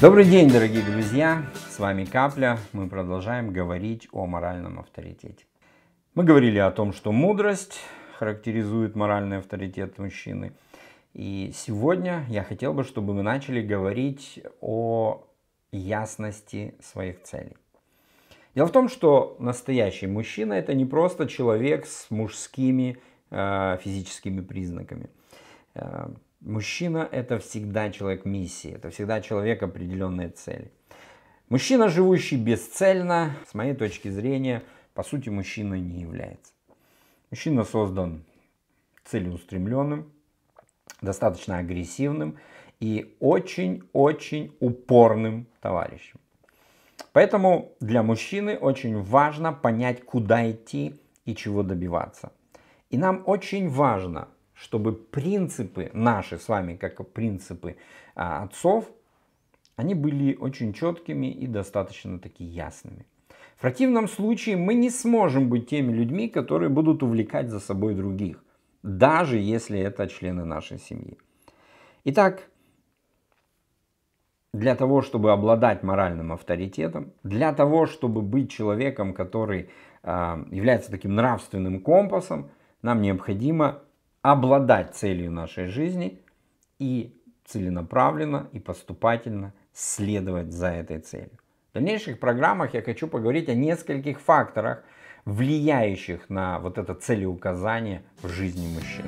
Добрый день, дорогие друзья! С вами Капля. Мы продолжаем говорить о моральном авторитете. Мы говорили о том, что мудрость характеризует моральный авторитет мужчины. И сегодня я хотел бы, чтобы мы начали говорить о ясности своих целей. Дело в том, что настоящий мужчина это не просто человек с мужскими э, физическими признаками. Э, Мужчина – это всегда человек миссии, это всегда человек определенной цели. Мужчина, живущий бесцельно, с моей точки зрения, по сути, мужчина не является. Мужчина создан целеустремленным, достаточно агрессивным и очень-очень упорным товарищем. Поэтому для мужчины очень важно понять, куда идти и чего добиваться. И нам очень важно чтобы принципы наши с вами, как принципы а, отцов, они были очень четкими и достаточно таки ясными. В противном случае мы не сможем быть теми людьми, которые будут увлекать за собой других, даже если это члены нашей семьи. Итак, для того, чтобы обладать моральным авторитетом, для того, чтобы быть человеком, который э, является таким нравственным компасом, нам необходимо обладать целью нашей жизни и целенаправленно и поступательно следовать за этой целью. В дальнейших программах я хочу поговорить о нескольких факторах, влияющих на вот это целеуказание в жизни мужчин.